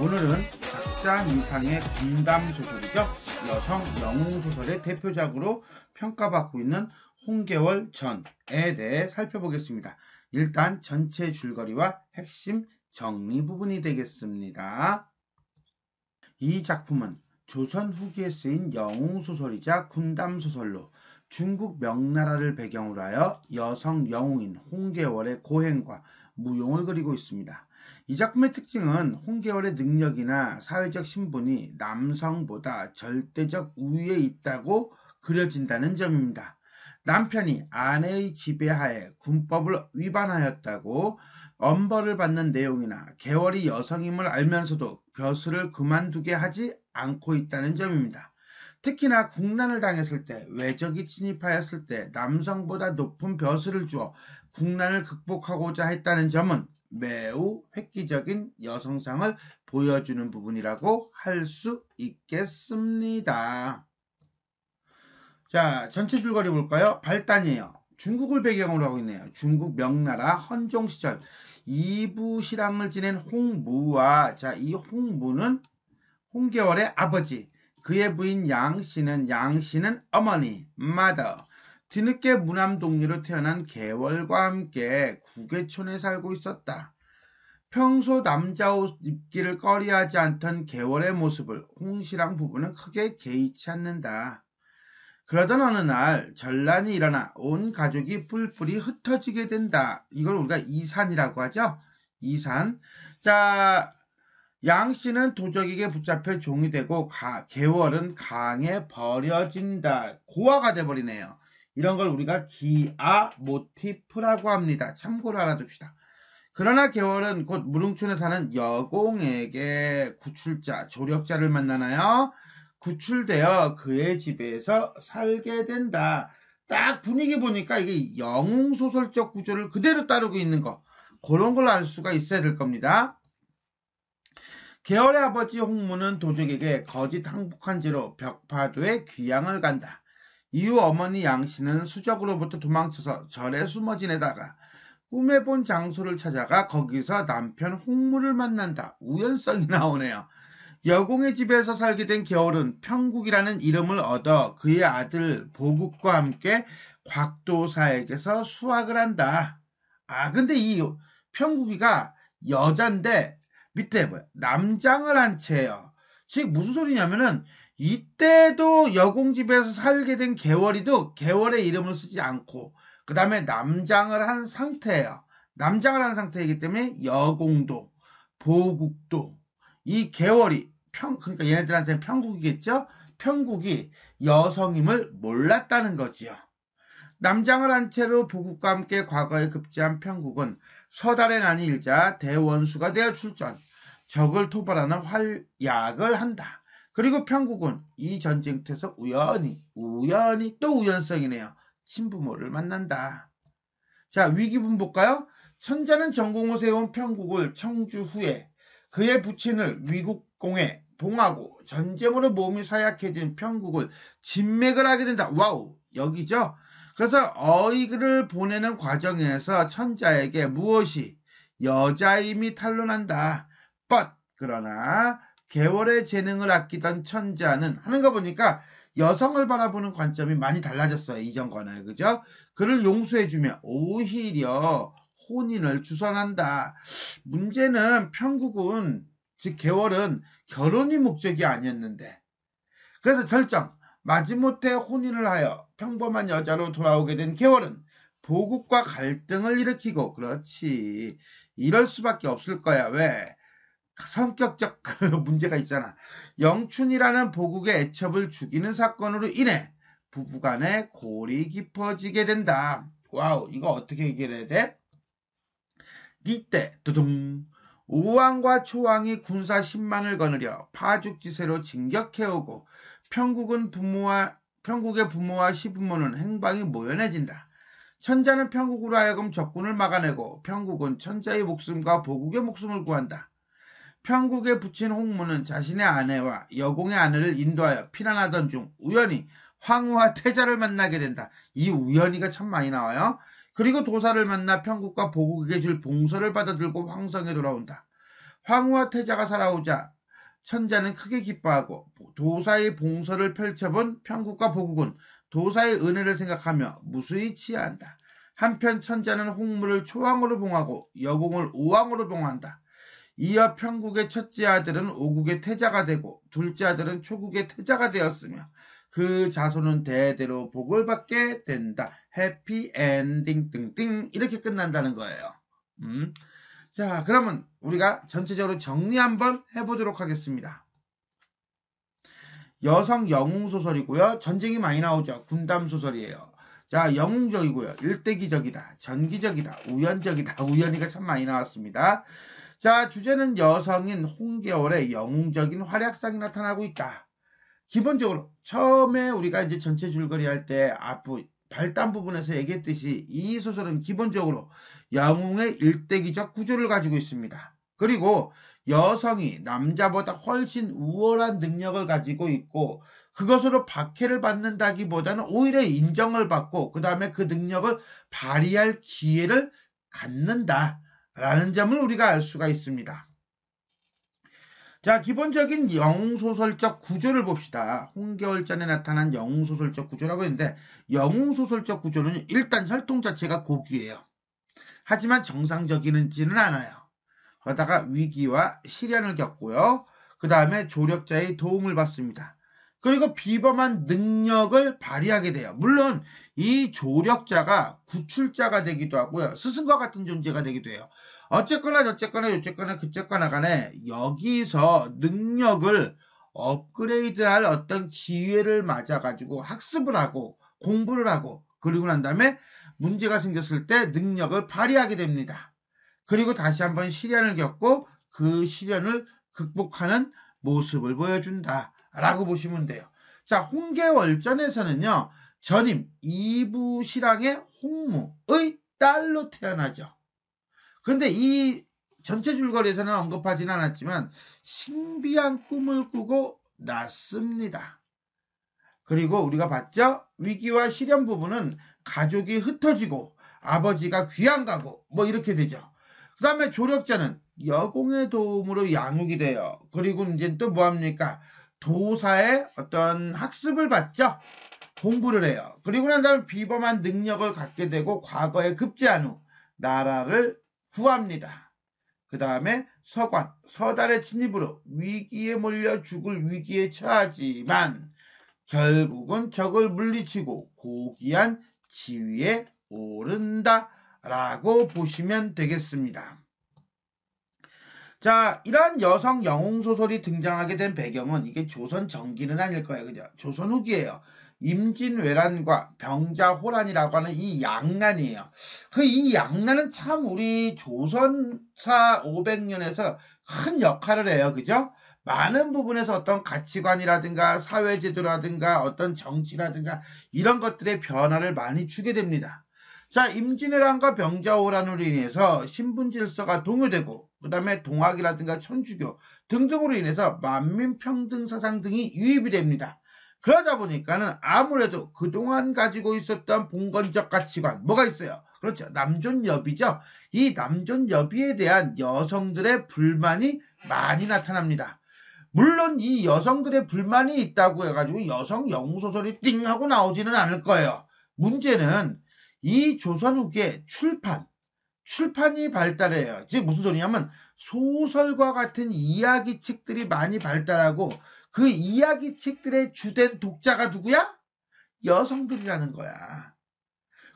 오늘은 작자 이상의 군담 소설이죠. 여성 영웅 소설의 대표작으로 평가받고 있는 홍계월 전에 대해 살펴보겠습니다. 일단 전체 줄거리와 핵심 정리 부분이 되겠습니다. 이 작품은 조선 후기에 쓰인 영웅 소설이자 군담 소설로 중국 명나라를 배경으로 하여 여성 영웅인 홍계월의 고행과 무용을 그리고 있습니다. 이 작품의 특징은 홍계월의 능력이나 사회적 신분이 남성보다 절대적 우위에 있다고 그려진다는 점입니다. 남편이 아내의 지배하에 군법을 위반하였다고 엄벌을 받는 내용이나 개월이 여성임을 알면서도 벼슬을 그만두게 하지 않고 있다는 점입니다. 특히나 국난을 당했을 때 외적이 침입하였을 때 남성보다 높은 벼슬을 주어 국난을 극복하고자 했다는 점은 매우 획기적인 여성상을 보여주는 부분이라고 할 수 있겠습니다. 자, 전체 줄거리 볼까요? 발단이에요. 중국을 배경으로 하고 있네요. 중국 명나라 헌종 시절 이부 신앙을 지낸 홍무와 자, 이 홍무는 홍계월의 아버지, 그의 부인 양씨는 양씨는 어머니, mother. 뒤늦게 무남동리로 태어난 개월과 함께 구계촌에 살고 있었다. 평소 남자 옷 입기를 꺼리하지 않던 개월의 모습을 홍시랑 부부는 크게 개의치 않는다. 그러던 어느 날 전란이 일어나 온 가족이 뿔뿔이 흩어지게 된다. 이걸 우리가 이산이라고 하죠. 이산. 자, 양 씨는 도적에게 붙잡혀 종이 되고 가, 개월은 강에 버려진다. 고아가 돼버리네요. 이런 걸 우리가 기아 모티프라고 합니다. 참고로 알아둡시다. 그러나 개월은 곧 무릉촌에 사는 여공에게 구출자, 조력자를 만나나요? 구출되어 그의 집에서 살게 된다. 딱 분위기 보니까 이게 영웅 소설적 구조를 그대로 따르고 있는 거 그런 걸 알 수가 있어야 될 겁니다. 계월의 아버지 홍문은 도적에게 거짓 항복한 죄로 벽파도에 귀양을 간다. 이후 어머니 양씨는 수적으로부터 도망쳐서 절에 숨어 지내다가 꿈에 본 장소를 찾아가 거기서 남편 홍무를 만난다. 우연성이 나오네요. 여공의 집에서 살게 된 겨울은 평국이라는 이름을 얻어 그의 아들 보국과 함께 곽도사에게서 수학을 한다. 아 근데 이 평국이가 여잔데 밑에 뭐야 남장을 한 채예요. 즉 무슨 소리냐면은 이때도 여공집에서 살게 된 개월이도 개월의 이름을 쓰지 않고 그 다음에 남장을 한 상태예요. 남장을 한 상태이기 때문에 여공도 보국도 이 개월이 평 그러니까 얘네들한테는 평국이겠죠. 평국이 여성임을 몰랐다는 거지요. 남장을 한 채로 보국과 함께 과거에 급제한 평국은 서달의 난이 일자 대원수가 되어 출전 적을 토벌하는 활약을 한다. 그리고 평국은 이 전쟁터에서 우연히 우연히 또 우연성이네요. 친부모를 만난다. 자 위기분 볼까요? 천자는 전공을 세운 평국을 청주 후에 그의 부친을 위국공에 봉하고 전쟁으로 몸이 사약해진 평국을 진맥을 하게 된다. 와우 여기죠. 그래서 어이글을 보내는 과정에서 천자에게 무엇이 여자임이 탄로난다. but 그러나 개월의 재능을 아끼던 천자는 하는가 보니까 여성을 바라보는 관점이 많이 달라졌어요. 이전과는 그죠? 그를 용서해주면 오히려 혼인을 주선한다. 문제는 평국은 즉 개월은 결혼이 목적이 아니었는데 그래서 절정 마지못해 혼인을 하여 평범한 여자로 돌아오게 된 개월은 보국과 갈등을 일으키고 그렇지 이럴 수밖에 없을 거야 왜 성격적 그 문제가 있잖아. 영춘이라는 보국의 애첩을 죽이는 사건으로 인해 부부간의 골이 깊어지게 된다. 와우, 이거 어떻게 해결해야 돼? 이때 두둥 우왕과 초왕이 군사 10만을 거느려 파죽지세로 진격해오고 평국은 부모와 평국의 부모와 시부모는 행방이 모여내진다. 천자는 평국으로 하여금 적군을 막아내고 평국은 천자의 목숨과 보국의 목숨을 구한다. 편국에 붙인 홍무는 자신의 아내와 여공의 아내를 인도하여 피난하던 중 우연히 황후와 태자를 만나게 된다. 이 우연히가 참 많이 나와요. 그리고 도사를 만나 편국과 보국에게 줄 봉서를 받아들고 황성에 돌아온다. 황후와 태자가 살아오자 천자는 크게 기뻐하고 도사의 봉서를 펼쳐본 편국과 보국은 도사의 은혜를 생각하며 무수히 치하한다. 한편 천자는 홍무를 초왕으로 봉하고 여공을 우왕으로 봉한다. 이어 평국의 첫째 아들은 오국의 태자가 되고 둘째 아들은 초국의 태자가 되었으며 그 자손은 대대로 복을 받게 된다. 해피 엔딩 띵띵 이렇게 끝난다는 거예요. 음. 자 그러면 우리가 전체적으로 정리 한번 해보도록 하겠습니다. 여성 영웅 소설이고요. 전쟁이 많이 나오죠. 군담 소설이에요. 자 영웅적이고요. 일대기적이다. 전기적이다. 우연적이다. 우연이가 참 많이 나왔습니다. 자, 주제는 여성인 홍계월의 영웅적인 활약상이 나타나고 있다. 기본적으로 처음에 우리가 이제 전체 줄거리 할 때 앞부 발단 부분에서 얘기했듯이 이 소설은 기본적으로 영웅의 일대기적 구조를 가지고 있습니다. 그리고 여성이 남자보다 훨씬 우월한 능력을 가지고 있고 그것으로 박해를 받는다기보다는 오히려 인정을 받고 그 다음에 그 능력을 발휘할 기회를 갖는다. 라는 점을 우리가 알 수가 있습니다. 자, 기본적인 영웅소설적 구조를 봅시다. 홍겨울전에 나타난 영웅소설적 구조라고 했는데 영웅소설적 구조는 일단 혈통 자체가 고귀해요. 하지만 정상적이지는 않아요. 그러다가 위기와 시련을 겪고요. 그 다음에 조력자의 도움을 받습니다. 그리고 비범한 능력을 발휘하게 돼요. 물론 이 조력자가 구출자가 되기도 하고요. 스승과 같은 존재가 되기도 해요. 어쨌거나 저쨌거나 요쨌거나 그쨌거나 간에 여기서 능력을 업그레이드할 어떤 기회를 맞아가지고 학습을 하고 공부를 하고 그리고 난 다음에 문제가 생겼을 때 능력을 발휘하게 됩니다. 그리고 다시 한번 시련을 겪고 그 시련을 극복하는 모습을 보여준다. 라고 보시면 돼요. 자, 홍계월전에서는요. 전임 이부 실랑의 홍무의 딸로 태어나죠. 그런데 이 전체 줄거리에서는 언급하지는 않았지만 신비한 꿈을 꾸고 났습니다. 그리고 우리가 봤죠? 위기와 시련 부분은 가족이 흩어지고 아버지가 귀양 가고 뭐 이렇게 되죠. 그 다음에 조력자는 여공의 도움으로 양육이 돼요. 그리고 이제 또 뭐합니까? 도사의 어떤 학습을 받죠. 공부를 해요. 그리고 난 다음에 비범한 능력을 갖게 되고 과거에 급제한 후 나라를 구합니다. 그 다음에 서관, 서달의 진입으로 위기에 몰려 죽을 위기에 처하지만 결국은 적을 물리치고 고귀한 지위에 오른다 라고 보시면 되겠습니다. 자, 이러한 여성 영웅 소설이 등장하게 된 배경은 이게 조선 전기는 아닐 거예요. 그죠? 조선 후기예요. 임진왜란과 병자호란이라고 하는 이 양난이에요. 그 이 양난은 참 우리 조선사 500년에서 큰 역할을 해요. 그죠? 많은 부분에서 어떤 가치관이라든가 사회제도라든가 어떤 정치라든가 이런 것들의 변화를 많이 주게 됩니다. 자, 임진왜란과 병자호란으로 인해서 신분질서가 동요되고 그 다음에 동학이라든가 천주교 등등으로 인해서 만민평등 사상 등이 유입이 됩니다. 그러다 보니까는 아무래도 그동안 가지고 있었던 봉건적 가치관 뭐가 있어요? 그렇죠. 남존여비죠. 이 남존여비에 대한 여성들의 불만이 많이 나타납니다. 물론 이 여성들의 불만이 있다고 해가지고 여성 영웅소설이 띵 하고 나오지는 않을 거예요. 문제는 이 조선 후기의 출판, 출판이 발달해요. 즉 무슨 소리냐면 소설과 같은 이야기 책들이 많이 발달하고 그 이야기 책들의 주된 독자가 누구야? 여성들이라는 거야.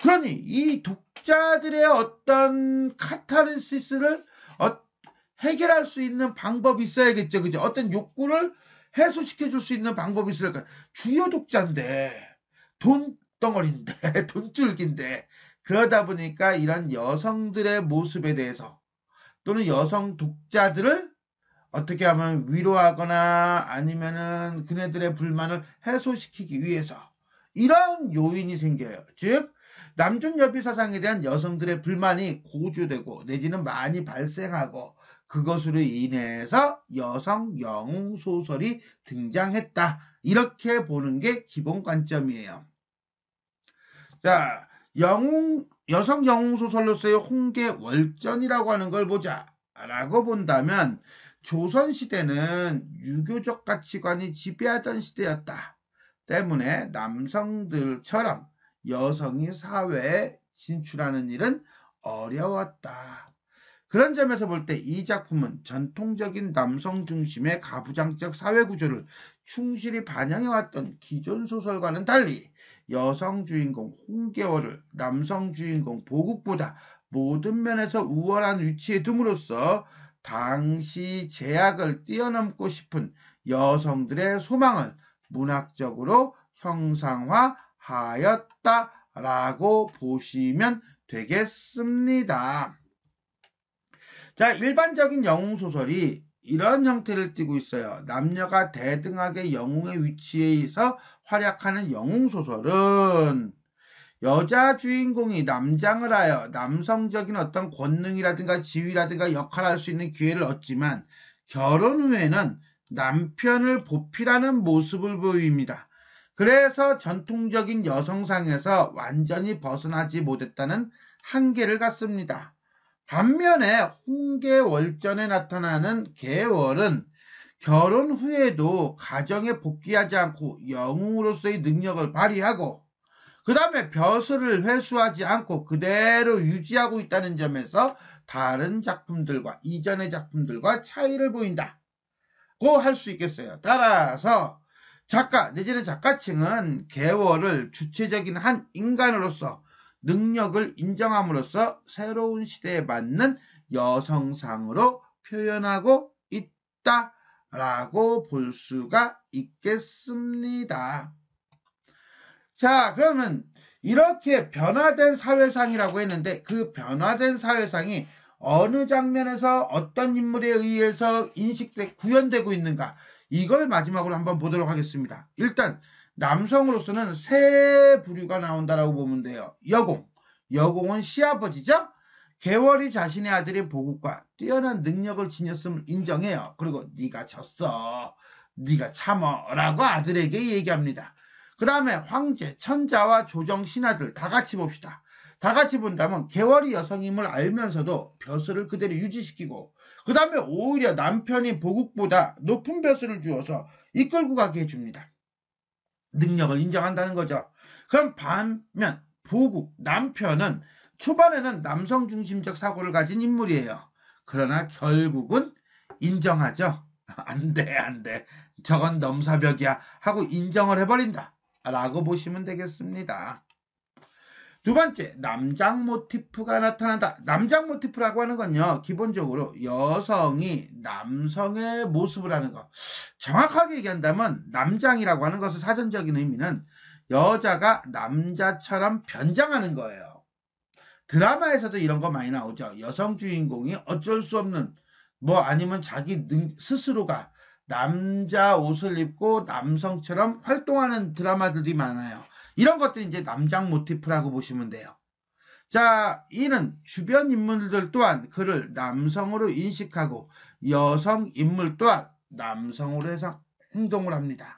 그러니 이 독자들의 어떤 카타르시스를 어, 해결할 수 있는 방법이 있어야겠죠. 그죠? 어떤 욕구를 해소시켜 줄 수 있는 방법이 있을까? 주요 독자인데 돈 덩어리인데 돈줄기인데 그러다 보니까 이런 여성들의 모습에 대해서 또는 여성 독자들을 어떻게 하면 위로하거나 아니면은 그네들의 불만을 해소시키기 위해서 이런 요인이 생겨요. 즉, 남존 여비 사상에 대한 여성들의 불만이 고조되고 내지는 많이 발생하고 그것으로 인해서 여성 영웅 소설이 등장했다. 이렇게 보는 게 기본 관점이에요. 자, 영웅 여성 영웅 소설로서의 홍계 월전이라고 하는 걸 보자라고 본다면 조선 시대는 유교적 가치관이 지배하던 시대였다. 때문에 남성들처럼 여성이 사회에 진출하는 일은 어려웠다. 그런 점에서 볼 때 이 작품은 전통적인 남성 중심의 가부장적 사회 구조를 충실히 반영해왔던 기존 소설과는 달리 여성 주인공 홍계월을 남성 주인공 보국보다 모든 면에서 우월한 위치에 둠으로써 당시 제약을 뛰어넘고 싶은 여성들의 소망을 문학적으로 형상화하였다라고 보시면 되겠습니다. 자, 일반적인 영웅 소설이 이런 형태를 띠고 있어요. 남녀가 대등하게 영웅의 위치에 있어 활약하는 영웅 소설은 여자 주인공이 남장을 하여 남성적인 어떤 권능이라든가 지위라든가 역할할수 있는 기회를 얻지만 결혼 후에는 남편을 보필하는 모습을 보입니다. 그래서 전통적인 여성상에서 완전히 벗어나지 못했다는 한계를 갖습니다. 반면에 홍계월전에 나타나는 계월은 결혼 후에도 가정에 복귀하지 않고 영웅으로서의 능력을 발휘하고 그 다음에 벼슬을 회수하지 않고 그대로 유지하고 있다는 점에서 다른 작품들과 이전의 작품들과 차이를 보인다. 고할 수 있겠어요. 따라서 작가 내지는 작가층은 개월을 주체적인 한 인간으로서 능력을 인정함으로써 새로운 시대에 맞는 여성상으로 표현하고 있다. 라고 볼 수가 있겠습니다. 자, 그러면 이렇게 변화된 사회상이라고 했는데 그 변화된 사회상이 어느 장면에서 어떤 인물에 의해서 인식돼 구현되고 있는가 이걸 마지막으로 한번 보도록 하겠습니다. 일단 남성으로서는 세 부류가 나온다라고 보면 돼요. 여공, 여공은 시아버지죠. 개월이 자신의 아들의 보국과 뛰어난 능력을 지녔음을 인정해요. 그리고 네가 졌어. 네가 참어라고 아들에게 얘기합니다. 그 다음에 황제, 천자와 조정 신하들 다 같이 봅시다. 다 같이 본다면 개월이 여성임을 알면서도 벼슬을 그대로 유지시키고 그 다음에 오히려 남편이 보국보다 높은 벼슬을 주어서 이끌고 가게 해줍니다. 능력을 인정한다는 거죠. 그럼 반면 보국 남편은 초반에는 남성 중심적 사고를 가진 인물이에요. 그러나 결국은 인정하죠. 안 돼, 안 돼. 저건 넘사벽이야. 하고 인정을 해버린다. 라고 보시면 되겠습니다. 두 번째, 남장 모티프가 나타난다. 남장 모티프라고 하는 건요, 기본적으로 여성이 남성의 모습을 하는 것. 정확하게 얘기한다면, 남장이라고 하는 것의 사전적인 의미는 여자가 남자처럼 변장하는 거예요. 드라마에서도 이런 거 많이 나오죠. 여성 주인공이 어쩔 수 없는 뭐 아니면 자기 능, 스스로가 남자 옷을 입고 남성처럼 활동하는 드라마들이 많아요. 이런 것들이 이제 남장 모티프라고 보시면 돼요. 자, 이는 주변 인물들 또한 그를 남성으로 인식하고 여성 인물 또한 남성으로 해서 행동을 합니다.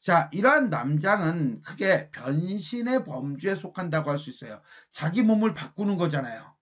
자, 이러한 남장은 크게 변신의 범주에 속한다고 할 수 있어요. 자기 몸을 바꾸는 거잖아요.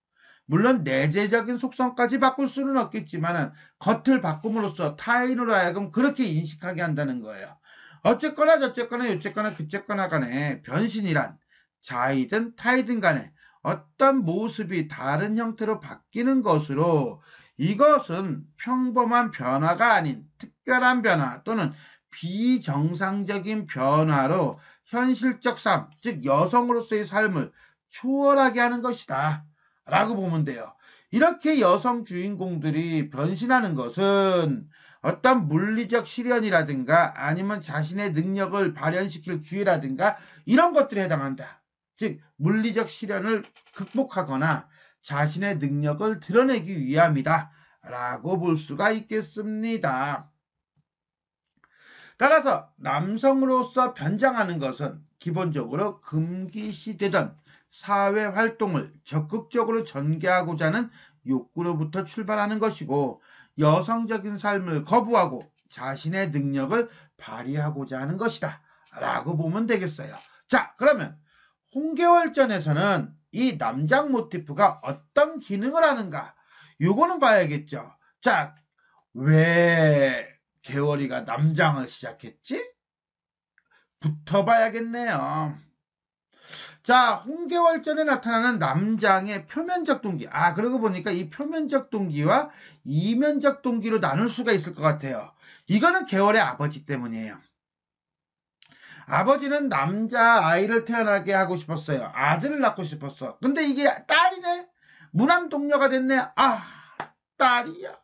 물론 내재적인 속성까지 바꿀 수는 없겠지만 겉을 바꿈으로써 타인으로 하여금 그렇게 인식하게 한다는 거예요. 어쨌거나 저쨌거나 요쨌거나 그쨌거나 간에 변신이란 자이든 타이든 간에 어떤 모습이 다른 형태로 바뀌는 것으로 이것은 평범한 변화가 아닌 특별한 변화 또는 비정상적인 변화로 현실적 삶, 즉 여성으로서의 삶을 초월하게 하는 것이다. 라고 보면 돼요. 이렇게 여성 주인공들이 변신하는 것은 어떤 물리적 시련이라든가 아니면 자신의 능력을 발현시킬 기회라든가 이런 것들에 해당한다. 즉, 물리적 시련을 극복하거나 자신의 능력을 드러내기 위함이다. 라고 볼 수가 있겠습니다. 따라서 남성으로서 변장하는 것은 기본적으로 금기시되던 사회 활동을 적극적으로 전개하고자 하는 욕구로부터 출발하는 것이고 여성적인 삶을 거부하고 자신의 능력을 발휘하고자 하는 것이다. 라고 보면 되겠어요. 자, 그러면 홍계월전에서는 이 남장 모티프가 어떤 기능을 하는가? 요거는 봐야겠죠. 자, 왜 개월이가 남장을 시작했지? 붙어봐야겠네요. 자, 홍계월 전에 나타나는 남장의 표면적 동기. 아, 그러고 보니까 이 표면적 동기와 이면적 동기로 나눌 수가 있을 것 같아요. 이거는 개월의 아버지 때문이에요. 아버지는 남자 아이를 태어나게 하고 싶었어요. 아들을 낳고 싶었어. 근데 이게 딸이네? 무남 동녀가 됐네? 아, 딸이야.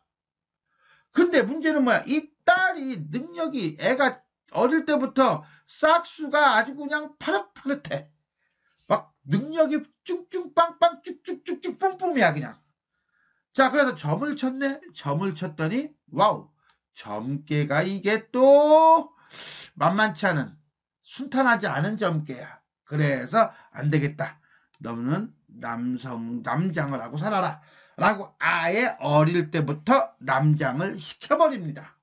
근데 문제는 뭐야? 이 딸이 능력이 애가 어릴 때부터 싹수가 아주 그냥 파릇파릇해. 막 능력이 쭉쭉 빵빵 쭉쭉쭉쭉 뿜뿜이야 그냥. 자 그래서 점을 쳤네. 점을 쳤더니 와우 점괘가 이게 또 만만치 않은 순탄하지 않은 점괘야. 그래서 안 되겠다. 너는 남성 남장을 하고 살아라. 라고 아예 어릴 때부터 남장을 시켜버립니다.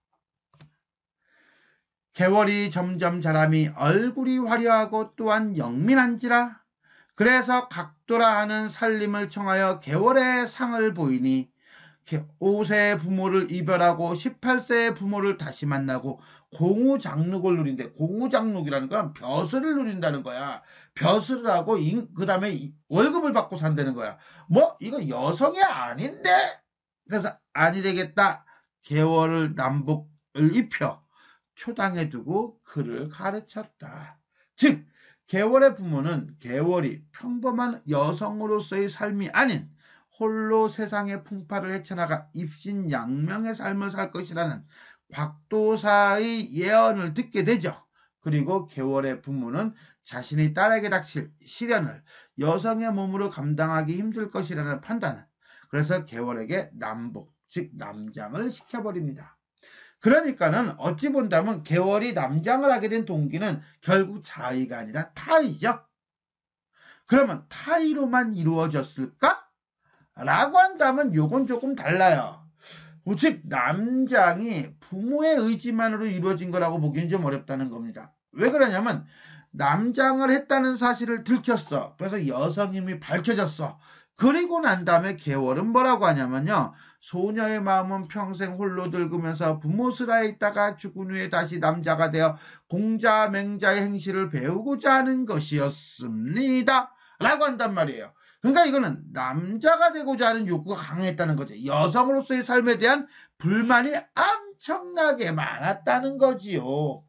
개월이 점점 자라미 얼굴이 화려하고 또한 영민한지라 그래서 각도라 하는 살림을 청하여 개월의 상을 보이니 5세의 부모를 이별하고 18세의 부모를 다시 만나고 공우장록을 누린대 공우장록이라는 건 벼슬을 누린다는 거야. 벼슬을 하고 그 다음에 월급을 받고 산다는 거야. 뭐 이거 여성이 아닌데? 그래서 아니 되겠다. 개월을 남북을 입혀 초당해 두고 그를 가르쳤다. 즉 개월의 부모는 개월이 평범한 여성으로서의 삶이 아닌 홀로 세상의 풍파를 헤쳐나가 입신양명의 삶을 살 것이라는 곽도사의 예언을 듣게 되죠. 그리고 개월의 부모는 자신의 딸에게 닥칠 시련을 여성의 몸으로 감당하기 힘들 것이라는 판단을 그래서 개월에게 남복 즉 남장을 시켜버립니다. 그러니까는 어찌 본다면 개월이 남장을 하게 된 동기는 결국 자의가 아니라 타이죠. 그러면 타이로만 이루어졌을까? 라고 한다면 요건 조금 달라요. 즉 남장이 부모의 의지만으로 이루어진 거라고 보기는 좀 어렵다는 겁니다. 왜 그러냐면 남장을 했다는 사실을 들켰어. 그래서 여성임이 밝혀졌어. 그리고 난 다음에 개월은 뭐라고 하냐면요. 소녀의 마음은 평생 홀로 늙으면서 부모스라에 있다가 죽은 후에 다시 남자가 되어 공자 맹자의 행실을 배우고자 하는 것이었습니다. 라고 한단 말이에요. 그러니까 이거는 남자가 되고자 하는 욕구가 강했다는 거죠. 여성으로서의 삶에 대한 불만이 엄청나게 많았다는 거지요.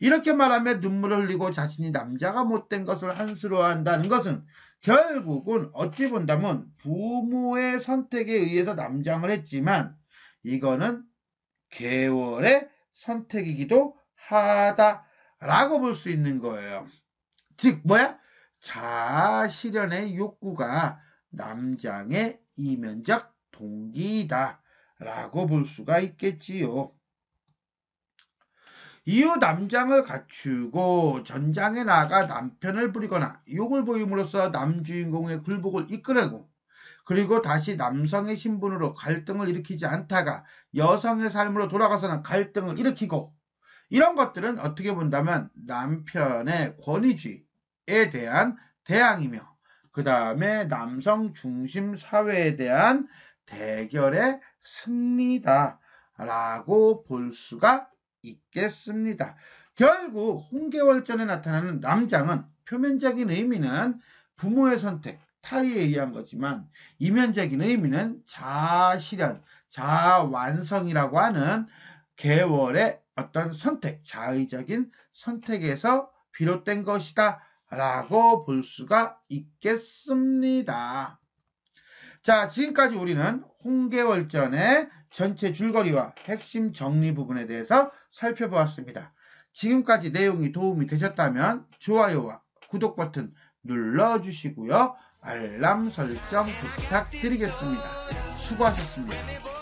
이렇게 말하며 눈물을 흘리고 자신이 남자가 못된 것을 한스러워한다는 것은 결국은 어찌 본다면 부모의 선택에 의해서 남장을 했지만 이거는 개월의 선택이기도 하다라고 볼 수 있는 거예요. 즉 뭐야? 자실현의 욕구가 남장의 이면적 동기다라고볼 수가 있겠지요. 이후 남장을 갖추고 전장에 나가 남편을 부리거나 욕을 보임으로써 남주인공의 굴복을 이끌고 그리고 다시 남성의 신분으로 갈등을 일으키지 않다가 여성의 삶으로 돌아가서는 갈등을 일으키고 이런 것들은 어떻게 본다면 남편의 권위주의에 대한 대항이며 그 다음에 남성 중심 사회에 대한 대결의 승리다라고 볼 수가 있겠습니다. 결국 홍계월전에 나타나는 남장은 표면적인 의미는 부모의 선택, 타의에 의한 거지만 이면적인 의미는 자실현 자아완성이라고 하는 개월의 어떤 선택, 자의적인 선택에서 비롯된 것이다 라고 볼 수가 있겠습니다. 자, 지금까지 우리는 홍계월전의 전체 줄거리와 핵심 정리 부분에 대해서 살펴보았습니다. 지금까지 내용이 도움이 되셨다면 좋아요와 구독 버튼 눌러주시고요. 알람 설정 부탁드리겠습니다. 수고하셨습니다.